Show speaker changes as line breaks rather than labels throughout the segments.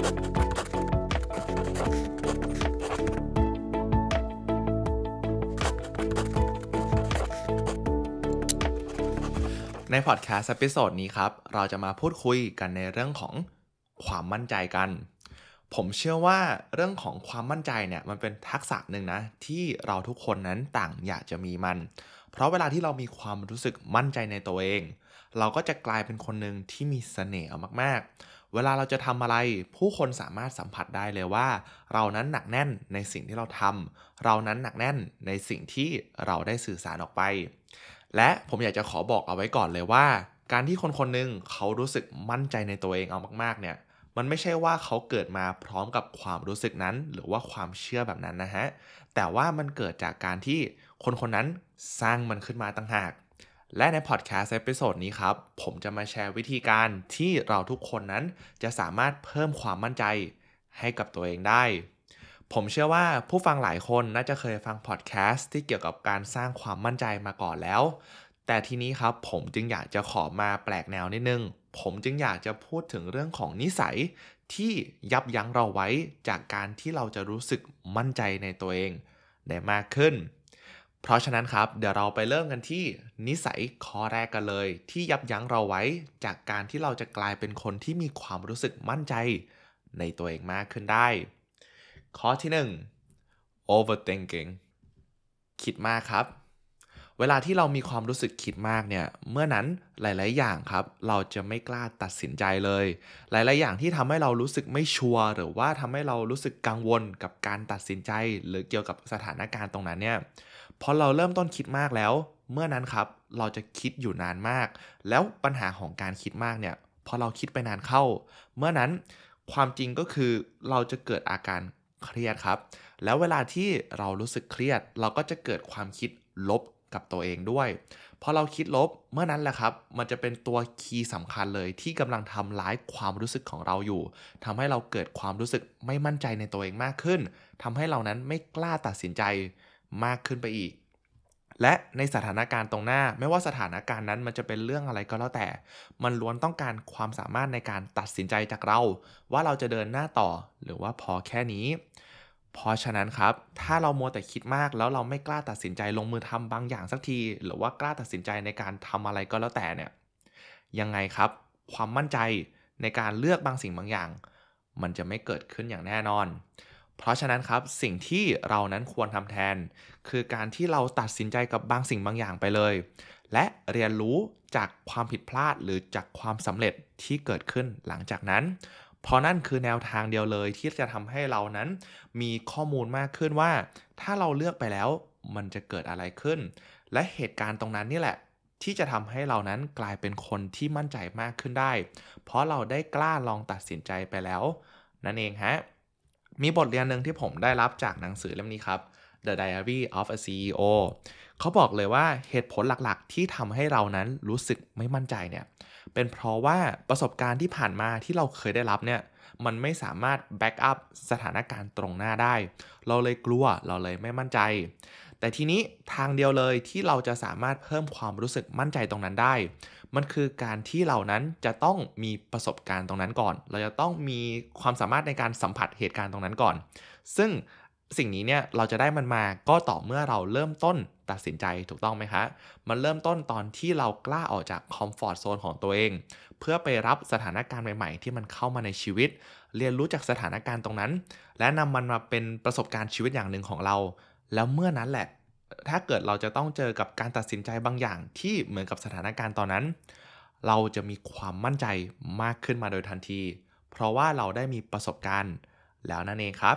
ในพอดแคสต์พิโซดนี้ ครับ เราจะมาพูดคุยกันในเรื่องของความมั่นใจกัน ผมเชื่อว่าเรื่องของความมั่นใจเนี่ย มันเป็นทักษะหนึ่งนะ ที่เราทุกคนนั้นต่างอยากจะมีมัน เพราะเวลาที่เรามีความรู้สึกมั่นใจในตัวเอง เราก็จะกลายเป็นคนหนึ่งที่มีเสน่ห์มาก ๆเวลาเราจะทำอะไร ผู้คนสามารถสัมผัสได้เลยว่า เรานั้นหนักแน่นในสิ่งที่เราทำเรานั้นหนักแน่นในสิ่งที่เราได้สื่อสารออกไป และผมอยากจะขอบอกเอาไว้ก่อนเลยว่า การที่คนคนหนึ่งเขารู้สึกมั่นใจในตัวเองเอามาก ๆเนี่ย มันไม่ใช่ว่าเขาเกิดมาพร้อมกับความรู้สึกนั้น หรือว่าความเชื่อแบบนั้นนะฮะแต่ว่ามันเกิดจากการที่คนคนนั้นสร้างมันขึ้นมาต่างหากและในพอดแคสต์เอพิโซดนี้ครับ ผมจะมาแชร์วิธีการที่เราทุกคนนั้นจะสามารถเพิ่มความมั่นใจให้กับตัวเองได้ ผมเชื่อว่าผู้ฟังหลายคนน่าจะเคยฟังพอดแคสต์ที่เกี่ยวกับการสร้างความมั่นใจมาก่อนแล้ว แต่ทีนี้ครับผมจึงอยากจะขอมาแปลกแนวนิดนึง ผมจึงอยากจะพูดถึงเรื่องของนิสัย ที่ยับยั้งเราไว้จากการที่เราจะรู้สึกมั่นใจในตัวเอง ได้มากขึ้นเพราะฉะนั้นครับ เดี๋ยวเราไปเริ่มกันที่นิสัยข้อแรกกันเลย ที่ยับยั้งเราไว้จากการที่เราจะกลายเป็นคนที่มีความรู้สึกมั่นใจในตัวเองมากขึ้นได้ ข้อที่ 1 overthinking คิดมากครับ เวลาที่เรามีความรู้สึกคิดมากเนี่ย เมื่อนั้นหลาย ๆ อย่างครับ เราจะไม่กล้าตัดสินใจเลย หลาย ๆ อย่างที่ทำให้เรารู้สึกไม่ชัวร์หรือว่าทำให้เรารู้สึกกังวลกับการตัดสินใจหรือเกี่ยวกับสถานการณ์ตรงนั้นเนี่ยพอเราเริ่มต้นคิดมากแล้ว เมื่อนั้นครับเราจะคิดอยู่นานมาก แล้วปัญหาของการคิดมากเนี่ยพอเราคิดไปนานเข้า เมื่อนั้นความจริงก็คือเราจะเกิดอาการเครียดครับ แล้วเวลาที่เรารู้สึกเครียด เราก็จะเกิดความคิดลบกับตัวเองด้วย พอเราคิดลบเมื่อนั้นแหละครับ มันจะเป็นตัวคีย์สำคัญเลยที่กำลังทำร้ายความรู้สึกของเราอยู่ทำให้เราเกิดความรู้สึกไม่มั่นใจในตัวเองมากขึ้นทำให้เรานั้นไม่กล้าตัดสินใจมากขึ้นไปอีก และในสถานการณ์ตรงหน้า ไม่ว่าสถานการณ์นั้นมันจะเป็นเรื่องอะไรก็แล้วแต่ มันล้วนต้องการความสามารถในการตัดสินใจจากเรา ว่าเราจะเดินหน้าต่อหรือว่าพอแค่นี้เพราะฉะนั้นครับ ถ้าเรามัวแต่คิดมากแล้วเราไม่กล้าตัดสินใจลงมือทำบางอย่างสักที หรือว่ากล้าตัดสินใจในการทำอะไรก็แล้วแต่เนี่ย ยังไงครับ ความมั่นใจในการเลือกบางสิ่งบางอย่าง มันจะไม่เกิดขึ้นอย่างแน่นอนเพราะฉะนั้นครับสิ่งที่เรานั้นควรทำแทน คือการที่เราตัดสินใจกับบางสิ่งบางอย่างไปเลย และเรียนรู้จากความผิดพลาดหรือจากความสำเร็จที่เกิดขึ้นหลังจากนั้น เพราะนั่นคือแนวทางเดียวเลยที่จะทำให้เรานั้นมีข้อมูลมากขึ้นว่า ถ้าเราเลือกไปแล้ว มันจะเกิดอะไรขึ้น และเหตุการณ์ตรงนั้นนี่แหละที่จะทำให้เรานั้นกลายเป็นคนที่มั่นใจมากขึ้นได้ เพราะเราได้กล้าลองตัดสินใจไปแล้ว นั่นเองฮะมีบทเรียนหนึ่งที่ผมได้รับจากหนังสือเล่มนี้ครับ The Diary of a CEO เขาบอกเลยว่าเหตุผลหลักๆที่ทำให้เรานั้นรู้สึกไม่มั่นใจเนี่ย เป็นเพราะว่าประสบการณ์ที่ผ่านมาที่เราเคยได้รับเนี่ย มันไม่สามารถแบ็กอัพสถานการณ์ตรงหน้าได้ เราเลยกลัวเราเลยไม่มั่นใจแต่ทีนี้ทางเดียวเลยที่เราจะสามารถเพิ่มความรู้สึกมั่นใจตรงนั้นได้ มันคือการที่เรานั้นจะต้องมีประสบการณ์ตรงนั้นก่อน เราจะต้องมีความสามารถในการสัมผัสเหตุการณ์ตรงนั้นก่อน ซึ่งสิ่งนี้เนี่ยเราจะได้มันมาก็ต่อเมื่อเราเริ่มต้นตัดสินใจถูกต้องไหมคะ มันเริ่มต้นตอนที่เรากล้าออกจากคอมฟอร์ทโซนของตัวเอง เพื่อไปรับสถานการณ์ใหม่ๆ ที่มันเข้ามาในชีวิต เรียนรู้จากสถานการณ์ตรงนั้น และนำมันมาเป็นประสบการณ์ชีวิตอย่างหนึ่งของเราแล้วเมื่อนั้นแหละ ถ้าเกิดเราจะต้องเจอกับการตัดสินใจบางอย่าง ที่เหมือนกับสถานการณ์ตอนนั้น เราจะมีความมั่นใจมากขึ้นมาโดยทันที เพราะว่าเราได้มีประสบการณ์แล้วนั่นเองครับ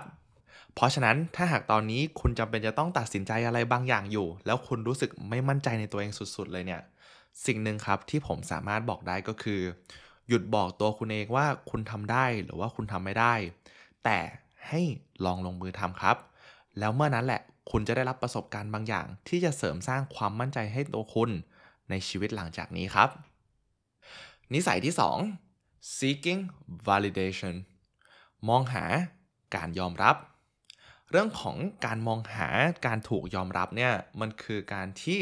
เพราะฉะนั้นถ้าหากตอนนี้คุณจำเป็นจะต้องตัดสินใจอะไรบางอย่างอยู่ แล้วคุณรู้สึกไม่มั่นใจในตัวเองสุดๆ เลยเนี่ย สิ่งหนึ่งครับที่ผมสามารถบอกได้ก็คือ หยุดบอกตัวคุณเองว่าคุณทำได้หรือว่าคุณทำไม่ได้ แต่ให้ลองลงมือทำครับ แล้วเมื่อนั้นแหละคุณจะได้รับประสบการณ์บางอย่างที่จะเสริมสร้างความมั่นใจให้ตัวคุณในชีวิตหลังจากนี้ครับ นิสัยที่ 2 seeking validation มองหาการยอมรับเรื่องของการมองหาการถูกยอมรับเนี่ยมันคือการที่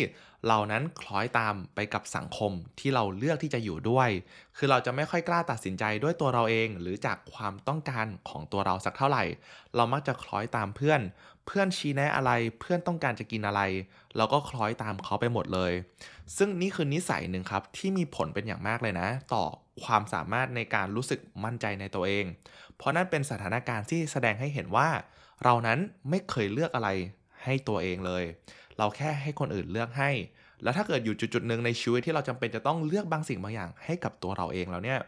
เรานั้นคล้อยตามไปกับสังคมที่เราเลือกที่จะอยู่ด้วย คือเราจะไม่ค่อยกล้าตัดสินใจด้วยตัวเราเอง หรือจากความต้องการของตัวเราสักเท่าไหร่ เรามักจะคล้อยตามเพื่อน เพื่อนชี้แนะอะไรเพื่อนต้องการจะกินอะไร เราก็คล้อยตามเขาไปหมดเลย ซึ่งนี่คือนิสัยหนึ่งครับที่มีผลเป็นอย่างมากเลยนะ ต่อความสามารถในการรู้สึกมั่นใจในตัวเอง เพราะนั่นเป็นสถานการณ์ที่แสดงให้เห็นว่าเรานั้นไม่เคยเลือกอะไรให้ตัวเองเลย เราแค่ให้คนอื่นเลือกให้ แล้วถ้าเกิดอยู่จุดๆหนึ่งในชีวิตที่เราจำเป็นจะต้องเลือกบางสิ่งบางอย่างให้กับตัวเราเองแล้วเนี่ย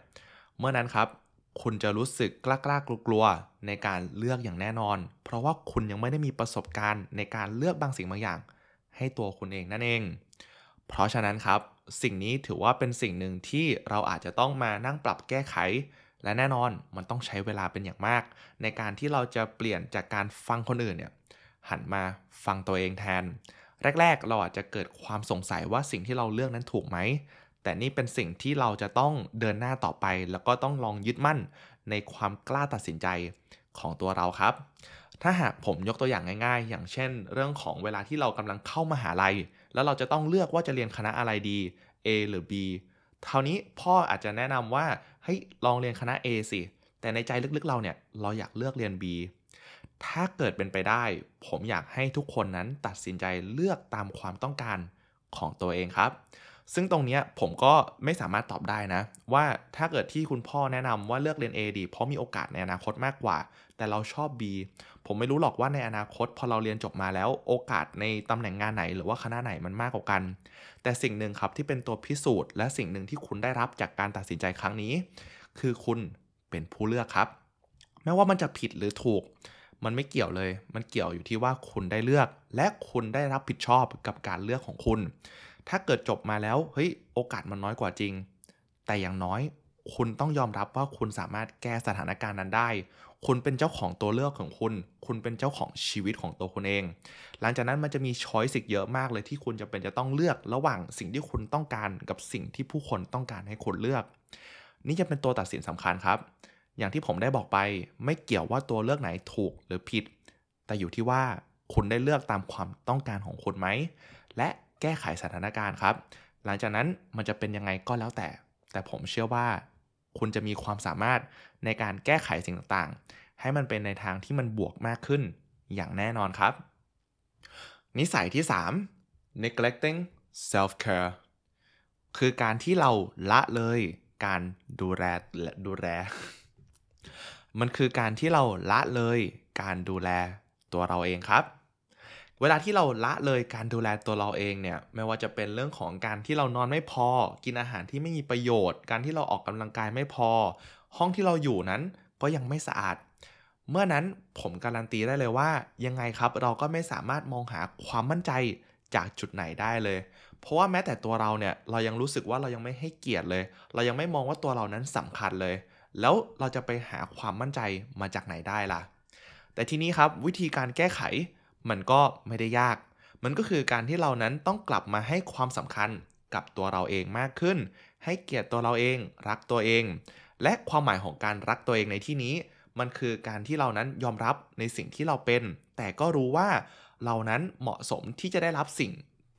เมื่อนั้นครับ คุณจะรู้สึกกล้ากล้ากลัวๆในการเลือกอย่างแน่นอน เพราะว่าคุณยังไม่ได้มีประสบการณ์ในการเลือกบางสิ่งบางอย่าง ให้ตัวคุณเองนั่นเอง เพราะฉะนั้นครับ สิ่งนี้ถือว่าเป็นสิ่งหนึ่งที่เราอาจจะต้องมานั่งปรับแก้ไขและแน่นอนมันต้องใช้เวลาเป็นอย่างมาก ในการที่เราจะเปลี่ยนจากการฟังคนอื่นเนี่ยหันมาฟังตัวเองแทน แรกๆเราอาจจะเกิดความสงสัยว่าสิ่งที่เราเลือกนั้นถูกไหม แต่นี่เป็นสิ่งที่เราจะต้องเดินหน้าต่อไป แล้วก็ต้องลองยึดมั่นในความกล้าตัดสินใจของตัวเราครับ ถ้าหากผมยกตัวอย่างง่าย ๆ อย่างเช่น เรื่องของเวลาที่เรากำลังเข้ามาหาลัย แล้วเราจะต้องเลือกว่าจะเรียนคณะอะไรดี A หรือ B เท่านี้พ่ออาจจะแนะนำว่าฮ้ยลองเรียนคณะ A สิ แต่ในใจลึกๆเราเนี่ย เราอยากเลือกเรียน B ถ้าเกิดเป็นไปได้ ผมอยากให้ทุกคนนั้นตัดสินใจเลือกตามความต้องการของตัวเองครับซึ่งตรงนี้ผมก็ไม่สามารถตอบได้นะ ว่าถ้าเกิดที่คุณพ่อแนะนำว่าเลือกเรียน A ดีเพราะมีโอกาสในอนาคตมากกว่า แต่เราชอบ B ผมไม่รู้หรอกว่าในอนาคตพอเราเรียนจบมาแล้วโอกาสในตำแหน่งงานไหนหรือว่าคณะไหนมันมากกว่ากัน แต่สิ่งหนึ่งครับที่เป็นตัวพิสูจน์และสิ่งหนึ่งที่คุณได้รับจากการตัดสินใจครั้งนี้ คือคุณเป็นผู้เลือกครับ แม้ว่ามันจะผิดหรือถูก มันไม่เกี่ยวเลย มันเกี่ยวอยู่ที่ว่าคุณได้เลือก และคุณได้รับผิดชอบกับการเลือกของคุณถ้าเกิดจบมาแล้ว เฮ้ย โอกาสมันน้อยกว่าจริง แต่อย่างน้อย คุณต้องยอมรับว่าคุณสามารถแก้สถานการณ์นั้นได้ คุณเป็นเจ้าของตัวเลือกของคุณ คุณเป็นเจ้าของชีวิตของตัวคุณเอง หลังจากนั้นมันจะมีช้อยสิกเยอะมากเลยที่คุณจะเป็นจะต้องเลือกระหว่างสิ่งที่คุณต้องการกับสิ่งที่ผู้คนต้องการให้คุณเลือก นี่จะเป็นตัวตัดสินสำคัญครับ อย่างที่ผมได้บอกไป ไม่เกี่ยวว่าตัวเลือกไหนถูกหรือผิด แต่อยู่ที่ว่าคุณได้เลือกตามความต้องการของคุณไหม และแก้ไขสถานการณ์ครับ หลังจากนั้นมันจะเป็นยังไงก็แล้วแต่ แต่ผมเชื่อว่าคุณจะมีความสามารถในการแก้ไขสิ่งต่างๆ ให้มันเป็นในทางที่มันบวกมากขึ้นอย่างแน่นอนครับ นิสัยที่ 3 neglecting self care คือการที่เราละเลยการดูแลดูแล มันคือการที่เราละเลยการดูแลตัวเราเองครับเวลาที่เราละเลยการดูแลตัวเราเองเนี่ย ไม่ว่าจะเป็นเรื่องของการที่เรานอนไม่พอ กินอาหารที่ไม่มีประโยชน์ การที่เราออกกำลังกายไม่พอ ห้องที่เราอยู่นั้นก็ยังไม่สะอาด เมื่อนั้นผมการันตีได้เลยว่า ยังไงครับเราก็ไม่สามารถมองหาความมั่นใจจากจุดไหนได้เลย เพราะว่าแม้แต่ตัวเราเนี่ยเรายังรู้สึกว่าเรายังไม่ให้เกียรติเลย เรายังไม่มองว่าตัวเรานั้นสำคัญเลย แล้วเราจะไปหาความมั่นใจมาจากไหนได้ล่ะ แต่ทีนี้ครับวิธีการแก้ไขมันก็ไม่ได้ยาก มันก็คือการที่เรานั้นต้องกลับมาให้ความสำคัญกับตัวเราเองมากขึ้น ให้เกียรติตัวเราเอง รักตัวเอง และความหมายของการรักตัวเองในที่นี้ มันคือการที่เรานั้นยอมรับในสิ่งที่เราเป็น แต่ก็รู้ว่า เรานั้นเหมาะสมที่จะได้รับสิ่ง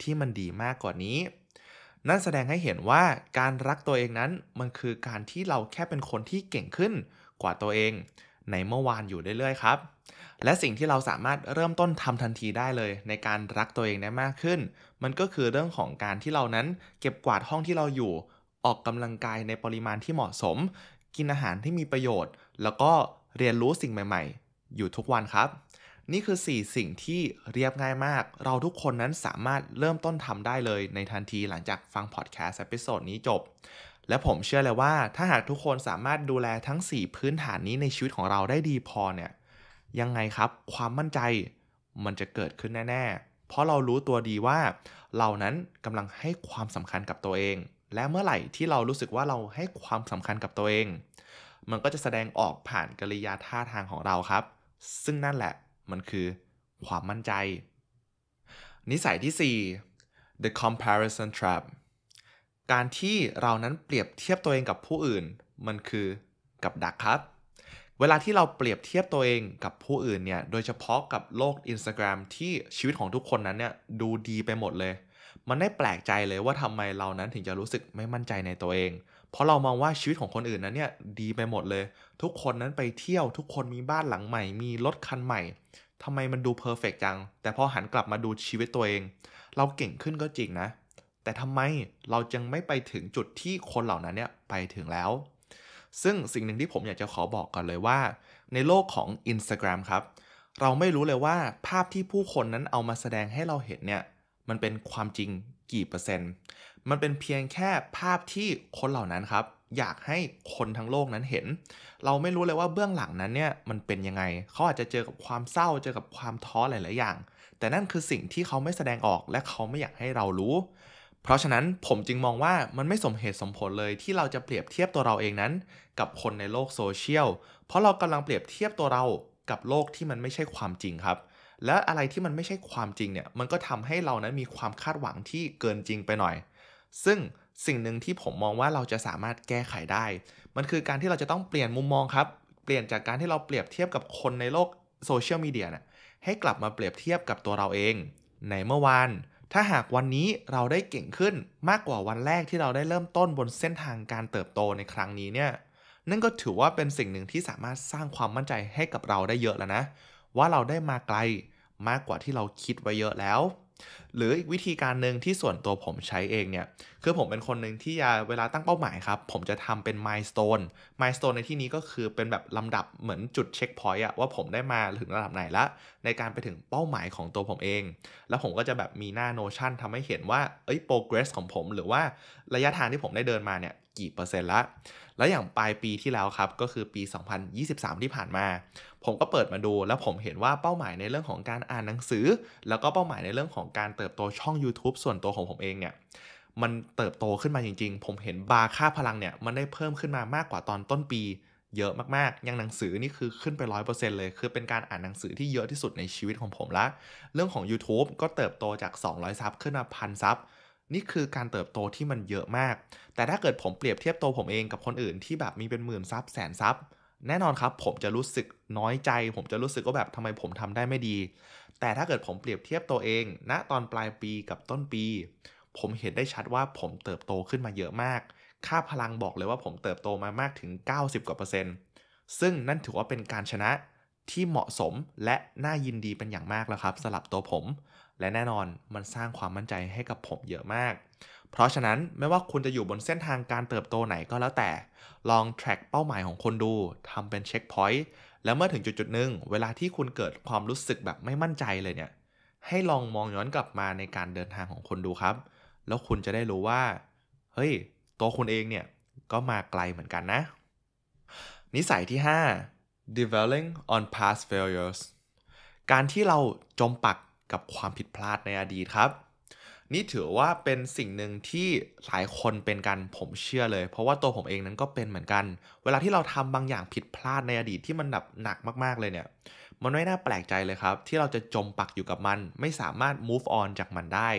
ที่มันดีมากกว่านี้ นั่นแสดงให้เห็นว่าการรักตัวเองนั้น มันคือการที่เราแค่เป็นคนที่เก่งขึ้นกว่าตัวเอง ในเมื่อวานอยู่เรื่อยๆครับและสิ่งที่เราสามารถเริ่มต้นทำทันทีได้เลยในการรักตัวเองได้มากขึ้น มันก็คือเรื่องของการที่เรานั้นเก็บกวาดห้องที่เราอยู่ ออกกำลังกายในปริมาณที่เหมาะสม กินอาหารที่มีประโยชน์ แล้วก็เรียนรู้สิ่งใหม่ ๆ อยู่ทุกวันครับ นี่คือ 4 สิ่งที่เรียบง่ายมาก เราทุกคนนั้นสามารถเริ่มต้นทำได้เลยในทันทีหลังจากฟังพอดแคสต์เอพิโซดนี้จบและผมเชื่อเลยว่า ถ้าหากทุกคนสามารถดูแลทั้ง 4 พื้นฐานนี้ในชีวิตของเราได้ดีพอเนี่ยยังไงครับความมั่นใจมันจะเกิดขึ้นแน่ ๆ เพราะเรารู้ตัวดีว่า เรานั้นกำลังให้ความสำคัญกับตัวเอง และเมื่อไหร่ที่เรารู้สึกว่าเราให้ความสำคัญกับตัวเอง มันก็จะแสดงออกผ่านกริยาท่าทางของเราครับ ซึ่งนั่นแหละมันคือ ความมั่นใจ นิสัยที่ 4 the comparison trap การที่เรานั้นเปรียบเทียบตัวเองกับผู้อื่น มันคือกับดักครับวลาที่เราเปรียบเทียบตัวเองกับผู้อื่นเนี่ย โดยเฉพาะกับโลก Instagram ที่ชีวิตของทุกคนนั้นเนี่ยดูดีไปหมดเลย มันได้แปลกใจเลยว่าทำไมเรานั้นถึงจะรู้สึกไม่มั่นใจในตัวเอง เพราะเรามองว่าชีวิตของคนอื่นนั้นเนี่ยดีไปหมดเลย ทุกคนนั้นไปเที่ยวทุกคนมีบ้านหลังใหม่ มีรถคันใหม่ ทำไมมันดูเพอร์เฟกจัง แต่พอหันกลับมาดูชีวิตตัวเอง เราเก่งขึ้นก็จริงนะ แต่ทำไมเราจึงไม่ไปถึงจุดที่คนเหล่านั้นเนี่ยไปถึงแล้วซึ่งสิ่งหนึ่งที่ผมอยากจะขอบอกก่อนเลยว่าในโลกของ Instagram ครับเราไม่รู้เลยว่าภาพที่ผู้คนนั้นเอามาแสดงให้เราเห็นเนี่ยมันเป็นความจริงกี่เปอร์เซ็นต์มันเป็นเพียงแค่ภาพที่คนเหล่านั้นครับ อยากให้คนทั้งโลกนั้นเห็น เราไม่รู้เลยว่าเบื้องหลังนั้นเนี่ยมันเป็นยังไงเขาอาจจะเจอกับความเศร้าเจอกับความท้อหลาย ๆ อย่างแต่นั่นคือสิ่งที่เขาไม่แสดงออกและเขาไม่อยากให้เรารู้เพราะฉะนั้นผมจึงมองว่ามันไม่สมเหตุสมผลเลย ที่เราจะเปรียบเทียบตัวเราเองนั้น กับคนในโลกโซเชียล เพราะเรากำลังเปรียบเทียบตัวเรากับโลกที่มันไม่ใช่ความจริงครับ และอะไรที่มันไม่ใช่ความจริงเนี่ยมันก็ทำให้เรานั้นมีความคาดหวังที่เกินจริงไปหน่อย ซึ่งสิ่งหนึ่งที่ผมมองว่าเราจะสามารถแก้ไขได้ มันคือการที่เราจะต้องเปลี่ยนมุมมองครับ เปลี่ยนจากการที่เราเปรียบเทียบกับคนในโลกโซเชียลมีเดียเนี่ยให้กลับมาเปรียบเทียบกับตัวเราเอง ในเมื่อวานถ้าหากวันนี้เราได้เก่งขึ้นมากกว่าวันแรกที่เราได้เริ่มต้นบนเส้นทางการเติบโตในครั้งนี้เนี่ยนั่นก็ถือว่าเป็นสิ่งหนึ่งที่สามารถสร้างความมั่นใจให้กับเราได้เยอะแล้วนะว่าเราได้มาไกลมากกว่าที่เราคิดไว้เยอะแล้วหรืออีกวิธีการหนึ่งที่ส่วนตัวผมใช้เองเนี่ย คือผมเป็นคนหนึ่งที่เวลาตั้งเป้าหมายครับ ผมจะทำเป็นมายสเตนมายสเตนในที่นี้ก็คือเป็นแบบลำดับเหมือนจุดเช็คพอยต์อะว่าผมได้มาถึงระดับไหนละ ในการไปถึงเป้าหมายของตัวผมเอง แล้วผมก็จะแบบมีหน้าโนชั่นทำให้เห็นว่า เอ้ยโปรเกรสของผมหรือว่าระยะทางที่ผมได้เดินมาเนี่ยกี่เปอร์เซ็นต์ละแล้วอย่างปลายปีที่แล้วครับก็คือปี 2023 ที่ผ่านมา ผมก็เปิดมาดูแล้วผมเห็นว่าเป้าหมายในเรื่องของการอ่านหนังสือ แล้วก็เป้าหมายในเรื่องของการเติบโตช่อง YouTube ส่วนตัวของผมเองเนี่ยมันเติบโตขึ้นมาจริงๆ ผมเห็นบาค่าพลังเนี่ยมันได้เพิ่มขึ้นมามากกว่าตอนต้นปีเยอะมากๆ อย่างหนังสือนี่คือขึ้นไป 100%เลยคือเป็นการอ่านหนังสือที่เยอะที่สุดในชีวิตของผมละเรื่องของ YouTube ก็เติบโตจาก 200ซับขึ้นมาพันซับนี่คือการเติบโตที่มันเยอะมาก แต่ถ้าเกิดผมเปรียบเทียบตัวผมเองกับคนอื่นที่แบบมีเป็นหมื่นซับแสนซับแน่นอนครับผมจะรู้สึกน้อยใจ ผมจะรู้สึกว่าแบบทำไมผมทำได้ไม่ดี แต่ถ้าเกิดผมเปรียบเทียบตัวเองณนะตอนปลายปีกับต้นปี ผมเห็นได้ชัดว่าผมเติบโตขึ้นมาเยอะมาก ค่าพลังบอกเลยว่าผมเติบโตมามากถึง 90กว่าเปอร์เซ็นต์ ซึ่งนั่นถือว่าเป็นการชนะที่เหมาะสมและน่ายินดีเป็นอย่างมากแล้วครับสลับตัวผมและแน่นอนมันสร้างความมั่นใจให้กับผมเยอะมาก เพราะฉะนั้นไม่ว่าคุณจะอยู่บนเส้นทางการเติบโตไหนก็แล้วแต่ ลอง track เป้าหมายของคนดูทำเป็นเช็คพอยต์แล้วเมื่อถึงจุดจุดหนึ่งเวลาที่คุณเกิดความรู้สึกแบบไม่มั่นใจเลยเนี่ย ให้ลองมองย้อนกลับมาในการเดินทางของคนดูครับ แล้วคุณจะได้รู้ว่าเฮ้ยตัวคุณเองเนี่ยก็มาไกลเหมือนกันนะ นิสัยที่5 d e v e l o p i n g on past failures การที่เราจมปักกับความผิดพลาดในอดีตครับ นี่ถือว่าเป็นสิ่งหนึ่งที่หลายคนเป็นกันผมเชื่อเลย เพราะว่าตัวผมเองนั้นก็เป็นเหมือนกัน เวลาที่เราทำบางอย่างผิดพลาดในอดีตที่มันแบบหนักมากๆเลยเนี่ย มันไม่น่าแปลกใจเลยครับ ที่เราจะจมปักอยู่กับมัน ไม่สามารถ move on จากมันได้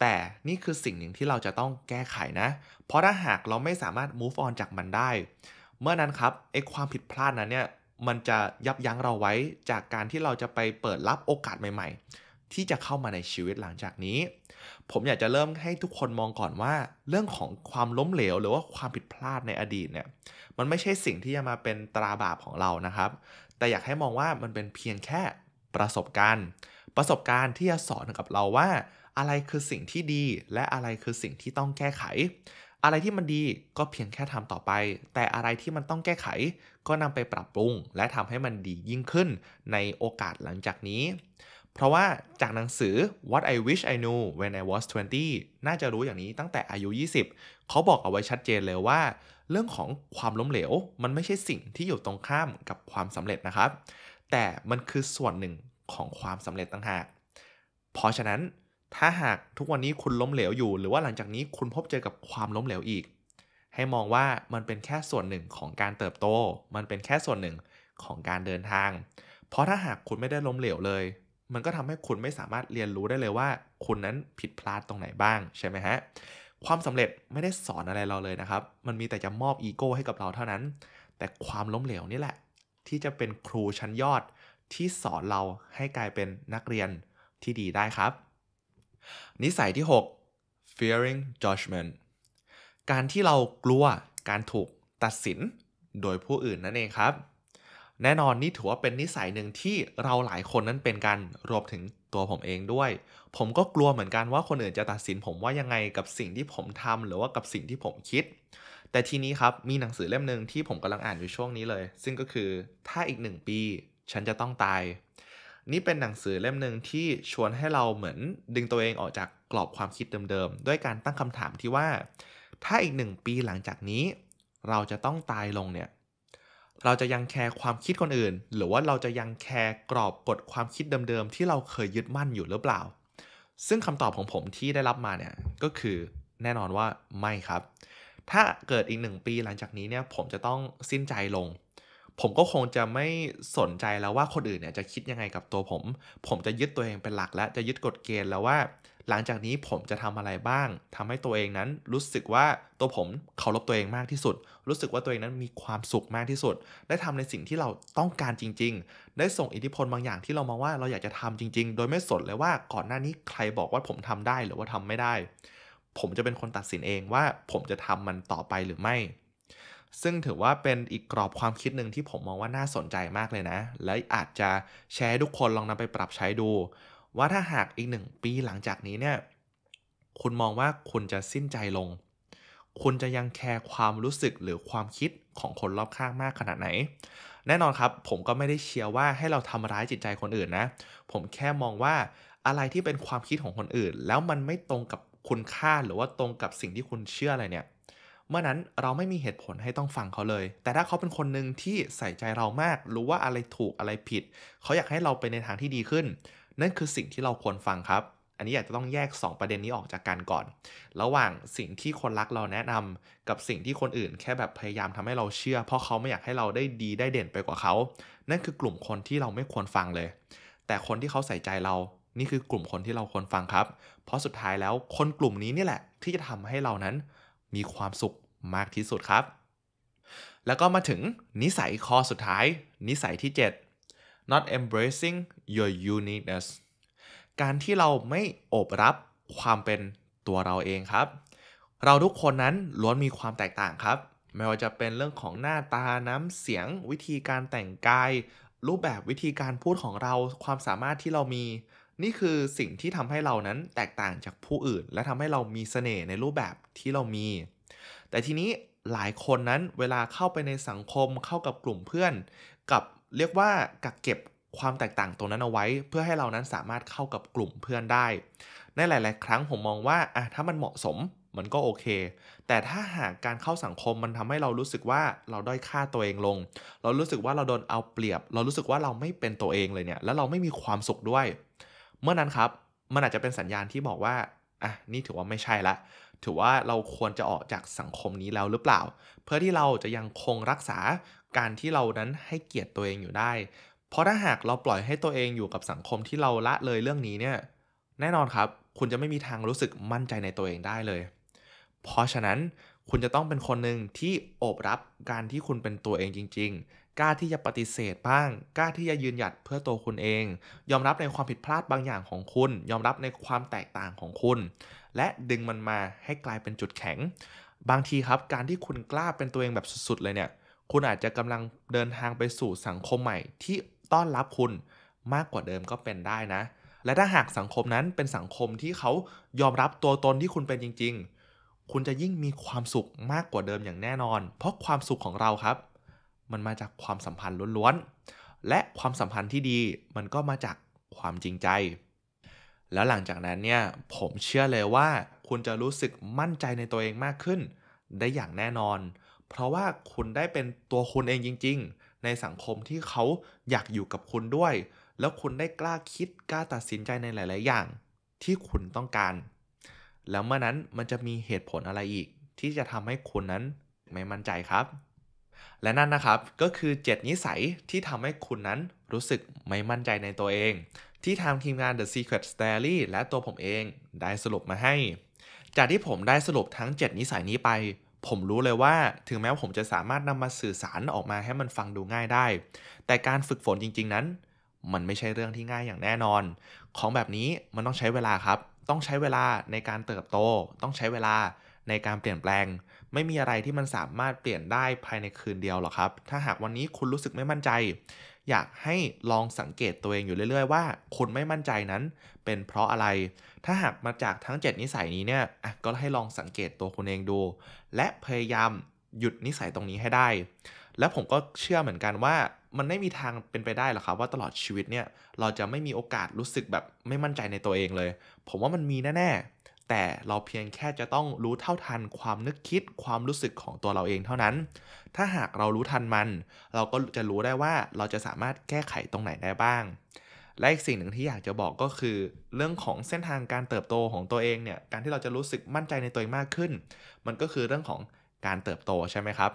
แต่นี่คือสิ่งหนึ่งที่เราจะต้องแก้ไขนะ เพราะถ้าหากเราไม่สามารถ move on จากมันได้ เมื่อนั้นครับไอความผิดพลาดนั้นเนี่ยมันจะยับยั้งเราไว้จากการที่เราจะไปเปิดรับโอกาสใหม่ๆ ที่จะเข้ามาในชีวิตหลังจากนี้ ผมอยากจะเริ่มให้ทุกคนมองก่อนว่าเรื่องของความล้มเหลวหรือว่าความผิดพลาดในอดีตเนี่ยมันไม่ใช่สิ่งที่จะมาเป็นตราบาปของเรานะครับ แต่อยากให้มองว่ามันเป็นเพียงแค่ประสบการณ์ ประสบการณ์ที่จะสอนกับเราว่า อะไรคือสิ่งที่ดีและอะไรคือสิ่งที่ต้องแก้ไขอะไรที่มันดีก็เพียงแค่ทำต่อไป แต่อะไรที่มันต้องแก้ไขก็นำไปปรับปรุง และทำให้มันดียิ่งขึ้นในโอกาสหลังจากนี้ เพราะว่าจากหนังสือ What I Wish I Knew When I Was 20 น่าจะรู้อย่างนี้ตั้งแต่อายุ 20 เขาบอกเอาไว้ชัดเจนเลยว่า เรื่องของความล้มเหลวมันไม่ใช่สิ่งที่อยู่ตรงข้ามกับความสำเร็จนะครับ แต่มันคือส่วนหนึ่งของความสำเร็จต่างหากเพราะฉะนั้นถ้าหากทุกวันนี้คุณล้มเหลวอยู่ หรือว่าหลังจากนี้คุณพบเจอกับความล้มเหลวอีก ให้มองว่ามันเป็นแค่ส่วนหนึ่งของการเติบโต มันเป็นแค่ส่วนหนึ่งของการเดินทาง เพราะถ้าหากคุณไม่ได้ล้มเหลวเลย มันก็ทำให้คุณไม่สามารถเรียนรู้ได้เลยว่า คุณนั้นผิดพลาดตรงไหนบ้าง ใช่ไหมฮะ ความสำเร็จไม่ได้สอนอะไรเราเลยนะครับ มันมีแต่จะมอบอีโก้ให้กับเราเท่านั้น แต่ความล้มเหลวนี่แหละ ที่จะเป็นครูชั้นยอดที่สอนเราให้กลายเป็นนักเรียนที่ดีได้ครับนิสัยที่ 6 fearing judgment การที่เรากลัวการถูกตัดสินโดยผู้อื่นนั่นเองครับ แน่นอนนี่ถือว่าเป็นนิสัยหนึ่งที่เราหลายคนนั้นเป็นกัน รวมถึงตัวผมเองด้วย ผมก็กลัวเหมือนกันว่าคนอื่นจะตัดสิน ผมว่ายังไงกับสิ่งที่ผมทำ หรือว่ากับสิ่งที่ผมคิด แต่ทีนี้ครับ มีหนังสือเล่มหนึ่งที่ผมกำลังอ่านอยู่ช่วงนี้เลย ซึ่งก็คือถ้าอีกหนึ่งปี ฉันจะต้องตายนี่เป็นหนังสือเล่มหนึ่งที่ชวนให้เราเหมือนดึงตัวเองออกจากกรอบความคิดเดิมๆด้วยการตั้งคำถามที่ว่า ถ้าอีกหนึ่งปีหลังจากนี้ เราจะต้องตายลงเนี่ยเราจะยังแคร์ความคิดคนอื่น หรือว่าเราจะยังแคร์กรอบกฎความคิดเดิมๆที่เราเคยยึดมั่นอยู่หรือเปล่า ซึ่งคำตอบของผมที่ได้รับมาเนี่ยก็คือแน่นอนว่าไม่ครับ ถ้าเกิดอีกหนึ่งปีหลังจากนี้เนี่ยผมจะต้องสิ้นใจลงผมก็คงจะไม่สนใจแล้วว่าคนอื่นเนี่ยจะคิดยังไงกับตัวผม ผมจะยึดตัวเองเป็นหลักและจะยึดกฎเกณฑ์แล้วว่า หลังจากนี้ผมจะทำอะไรบ้าง ทำให้ตัวเองนั้นรู้สึกว่าตัวผมเคารพตัวเองมากที่สุด รู้สึกว่าตัวเองนั้นมีความสุขมากที่สุด ได้ทำในสิ่งที่เราต้องการจริง ๆ ได้ส่งอิทธิพลบางอย่างที่เรามาว่าเราอยากจะทำจริง ๆ โดยไม่สนเลยว่า ก่อนหน้านี้ใครบอกว่าผมทำได้หรือว่าทำไม่ได้ ผมจะเป็นคนตัดสินเองว่าผมจะทำมันต่อไปหรือไม่ซึ่งถือว่าเป็นอีกกรอบความคิดหนึ่งที่ผมมองว่าน่าสนใจมากเลยนะ และอาจจะแชร์ทุกคนลองนำไปปรับใช้ดู ว่าถ้าหากอีกหนึ่งปีหลังจากนี้เนี่ยคุณมองว่าคุณจะสิ้นใจลง คุณจะยังแคร์ความรู้สึกหรือความคิดของคนรอบข้างมากขนาดไหน แน่นอนครับผมก็ไม่ได้เชียร์ว่าให้เราทำร้ายจิตใจคนอื่นนะ ผมแค่มองว่าอะไรที่เป็นความคิดของคนอื่น แล้วมันไม่ตรงกับคุณค่าหรือว่าตรงกับสิ่งที่คุณเชื่ออะไรเนี่ยเมื่อนั้นเราไม่มีเหตุผลให้ต้องฟังเขาเลย แต่ถ้าเขาเป็นคนหนึ่งที่ใส่ใจเรามาก รู้ว่าอะไรถูกอะไรผิด เขาอยากให้เราไปในทางที่ดีขึ้น นั่นคือสิ่งที่เราควรฟังครับ อันนี้อยากจะต้องแยก 2 ประเด็นนี้ออกจากกันก่อน ระหว่างสิ่งที่คนรักเราแนะนำ กับสิ่งที่คนอื่นแค่แบบพยายามทำให้เราเชื่อ เพราะเขาไม่อยากให้เราได้ดีได้เด่นไปกว่าเขา นั่นคือกลุ่มคนที่เราไม่ควรฟังเลย แต่คนที่เขาใส่ใจเรา นี่คือกลุ่มคนที่เราควรฟังครับ เพราะสุดท้ายแล้วคนกลุ่มนี้นี่แหละที่จะทำให้เรานั้นมีความสุขมากที่สุดครับ แล้วก็มาถึงนิสัยข้อสุดท้าย นิสัยที่ 7 not embracing your uniqueness การที่เราไม่โอบรับความเป็นตัวเราเองครับ เราทุกคนนั้นล้วนมีความแตกต่างครับ ไม่ว่าจะเป็นเรื่องของหน้าตาน้ำเสียงวิธีการแต่งกาย รูปแบบวิธีการพูดของเราความสามารถที่เรามีนี่คือสิ่งที่ทำให้เรานั้นแตกต่างจากผู้อื่น และทำให้เรามีเสน่ห์ในรูปแบบที่เรามี แต่ทีนี้หลายคนนั้นเวลาเข้าไปในสังคมเข้ากับกลุ่มเพื่อน กับเรียกว่ากักเก็บความแตกต่างตรงนั้นเอาไว้ เพื่อให้เรานั้นสามารถเข้ากับกลุ่มเพื่อนได้ ในหลาย ๆ ครั้งผมมองว่าอะถ้ามันเหมาะสม มันก็โอเค แต่ถ้าหากการเข้าสังคมมันทำให้เรารู้สึกว่าเราด้อยค่าตัวเองลง เรารู้สึกว่าเราโดนเอาเปรียบ เรารู้สึกว่าเราไม่เป็นตัวเองเลยเนี่ยแล้วเราไม่มีความสุขด้วยเมื่อนั้นครับ มันอาจจะเป็นสัญญาณที่บอกว่า อ่ะ นี่ถือว่าไม่ใช่ละ ถือว่าเราควรจะออกจากสังคมนี้แล้วหรือเปล่า เพื่อที่เราจะยังคงรักษาการที่เรานั้นให้เกียรติตัวเองอยู่ได้ เพราะถ้าหากเราปล่อยให้ตัวเองอยู่กับสังคมที่เราละเลยเรื่องนี้เนี่ย แน่นอนครับ คุณจะไม่มีทางรู้สึกมั่นใจในตัวเองได้เลย เพราะฉะนั้น คุณจะต้องเป็นคนหนึ่งที่โอบรับการที่คุณเป็นตัวเองจริงกล้าที่จะปฏิเสธบ้างกล้าที่จะยืนหยัดเพื่อตัวคุณเอง ยอมรับในความผิดพลาดบางอย่างของคุณ ยอมรับในความแตกต่างของคุณ และดึงมันมาให้กลายเป็นจุดแข็ง บางทีครับ การที่คุณกล้าเป็นตัวเองแบบสุดๆเลยเนี่ย คุณอาจจะกำลังเดินทางไปสู่สังคมใหม่ที่ต้อนรับคุณมากกว่าเดิมก็เป็นได้นะ และถ้าหากสังคมนั้นเป็นสังคมที่เขายอมรับตัวตนที่คุณเป็นจริง ๆ คุณจะยิ่งมีความสุขมากกว่าเดิมอย่างแน่นอน เพราะความสุขของเราครับมันมาจากความสัมพันธ์ล้วนๆ และความสัมพันธ์ที่ดีมันก็มาจากความจริงใจ แล้วหลังจากนั้นเนี่ยผมเชื่อเลยว่าคุณจะรู้สึกมั่นใจในตัวเองมากขึ้น ได้อย่างแน่นอน เพราะว่าคุณได้เป็นตัวคุณเองจริง ๆ ในสังคมที่เขาอยากอยู่กับคุณด้วย แล้วคุณได้กล้าคิดกล้าตัดสินใจในหลาย ๆ อย่าง ที่คุณต้องการ แล้วเมื่อนั้นมันจะมีเหตุผลอะไรอีก ที่จะทำให้คุณนั้นไม่มั่นใจครับและนั่นนะครับก็คือ 7 นิสัยที่ทำให้คุณนั้นรู้สึกไม่มั่นใจในตัวเอง ที่ทางทีมงาน The Secret s t a r y และตัวผมเองได้สรุปมาให้ จากที่ผมได้สรุปทั้ง 7 นิสัยนี้ไป ผมรู้เลยว่าถึงแม้ผมจะสามารถนำมาสื่อสารออกมาให้มันฟังดูง่ายได้ แต่การฝึกฝนจริงๆนั้นมันไม่ใช่เรื่องที่ง่ายอย่างแน่นอน ของแบบนี้มันต้องใช้เวลาครับต้องใช้เวลาในการเติบโต ต้องใช้เวลาในการเปลี่ยนแปลงไม่มีอะไรที่มันสามารถเปลี่ยนได้ภายในคืนเดียวหรอกครับ ถ้าหากวันนี้คุณรู้สึกไม่มั่นใจ อยากให้ลองสังเกตตัวเองอยู่เรื่อย ๆ ว่าคุณไม่มั่นใจนั้น เป็นเพราะอะไร ถ้าหากมาจากทั้ง 7 นิสัยนี้เนี่ย ก็ให้ลองสังเกตตัวคุณเองดู และพยายามหยุดนิสัยตรงนี้ให้ได้ และผมก็เชื่อเหมือนกันว่ามันไม่มีทางเป็นไปได้หรอกครับ ว่าตลอดชีวิตเนี่ยเราจะไม่มีโอกาสรู้สึกแบบไม่มั่นใจในตัวเองเลย ผมว่ามันมีแน่ๆแต่เราเพียงแค่จะต้องรู้เท่าทันความนึกคิดความรู้สึกของตัวเราเองเท่านั้น ถ้าหากเรารู้ทันมัน เราก็จะรู้ได้ว่าเราจะสามารถแก้ไขตรงไหนได้บ้าง และอีกสิ่งหนึ่งที่อยากจะบอกก็คือ เรื่องของเส้นทางการเติบโตของตัวเองเนี่ย การที่เราจะรู้สึกมั่นใจในตัวเองมากขึ้น มันก็คือเรื่องของการเติบโตใช่ไหมครับ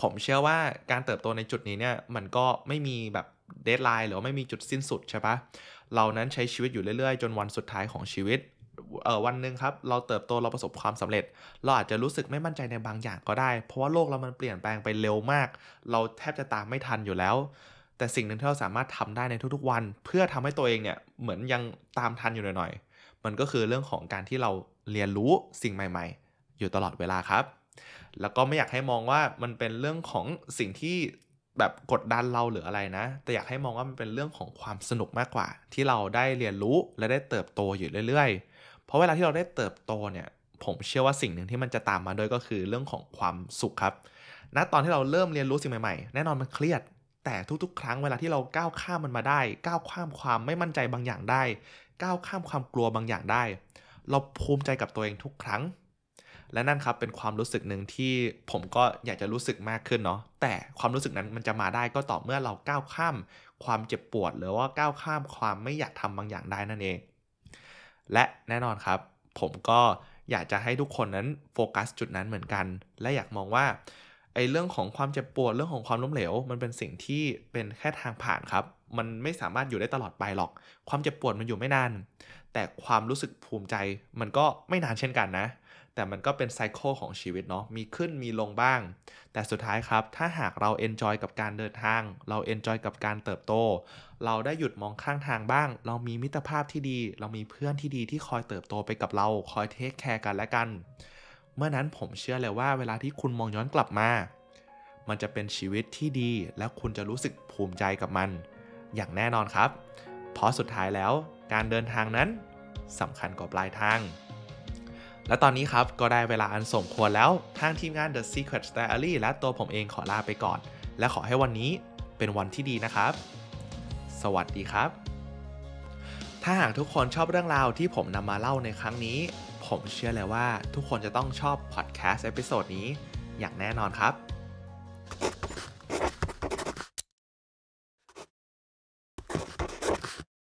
ผมเชื่อว่าการเติบโตในจุดนี้เนี่ยมันก็ไม่มีแบบเดทไลน์หรือไม่มีจุดสิ้นสุดใช่ปะเรานั้นใช้ชีวิตอยู่เรื่อยๆ จนวันสุดท้ายของชีวิตเออวันหนึ่งครับเราเติบโตเราประสบความสำเร็จ เราอาจจะรู้สึกไม่มั่นใจในบางอย่างก็ได้ เพราะว่าโลกเรามันเปลี่ยนแปลงไปเร็วมาก เราแทบจะตามไม่ทันอยู่แล้ว แต่สิ่งหนึ่งที่เราสามารถทำได้ในทุกๆวัน เพื่อทำให้ตัวเองเนี่ยเหมือนยังตามทันอยู่หน่อยๆมันก็คือเรื่องของการที่เราเรียนรู้สิ่งใหม่ๆ อยู่ตลอดเวลาครับ แล้วก็ไม่อยากให้มองว่ามันเป็นเรื่องของสิ่งที่แบบกดดันเราหรืออะไรนะแต่อยากให้มองว่ามันเป็นเรื่องของความสนุกมากกว่า ที่เราได้เรียนรู้และได้เติบโตอยู่เรื่อยๆเพราะเวลาที่เราได้เติบโตเนี่ย ผมเชื่อว่าสิ่งหนึ่งที่มันจะตามมาด้วยก็คือเรื่องของความสุขครับ ณตอนที่เราเริ่มเรียนรู้สิ่งใหม่ ๆ แน่นอนมันเครียด แต่ทุกๆครั้ง เวลาที่เราก้าวข้ามมันมาได้ ก้าวข้ามความไม่มั่นใจบางอย่างได้ ก้าวข้ามความกลัวบางอย่างได้ เราภูมิใจกับตัวเองทุกครั้ง และนั่นครับ เป็นความรู้สึกหนึ่งที่ผมก็อยากจะรู้สึกมากขึ้นเนาะ แต่ความรู้สึกนั้นมันจะมาได้ก็ต่อเมื่อเราก้าวข้ามความเจ็บปวด หรือว่าก้าวข้ามความไม่อยากทำบางอย่างได้นั่นเองและแน่นอนครับผมก็อยากจะให้ทุกคนนั้นโฟกัสจุดนั้นเหมือนกันและอยากมองว่า ไอ้เรื่องของความเจ็บปวดเรื่องของความล้มเหลว มันเป็นสิ่งที่เป็นแค่ทางผ่านครับ มันไม่สามารถอยู่ได้ตลอดไปหรอก ความเจ็บปวดมันอยู่ไม่นาน แต่ความรู้สึกภูมิใจมันก็ไม่นานเช่นกันนะแต่มันก็เป็นไซคลของชีวิตเนาะ มีขึ้นมีลงบ้าง แต่สุดท้ายครับ ถ้าหากเราเอนจอยกับการเดินทาง เราเอนจอยกับการเติบโต เราได้หยุดมองข้างทางบ้าง เรามีมิตรภาพที่ดี เรามีเพื่อนที่ดีที่คอยเติบโตไปกับเรา คอยเทคแคร์กันและกัน เมื่อนั้นผมเชื่อเลยว่าเวลาที่คุณมองย้อนกลับมา มันจะเป็นชีวิตที่ดี และคุณจะรู้สึกภูมิใจกับมัน อย่างแน่นอนครับ เพราะสุดท้ายแล้วการเดินทางนั้นสำคัญกว่าปลายทางและตอนนี้ครับก็ได้เวลาอันสมควรแล้วทางทีมงาน The Secret Diary และตัวผมเองขอลาไปก่อน และขอให้วันนี้เป็นวันที่ดีนะครับ สวัสดีครับ ถ้าหากทุกคนชอบเรื่องราวที่ผมนำมาเล่าในครั้งนี้ ผมเชื่อเลยว่าทุกคนจะต้องชอบพอดแคสต์เอพิโซดนี้อย่างแน่นอนครับ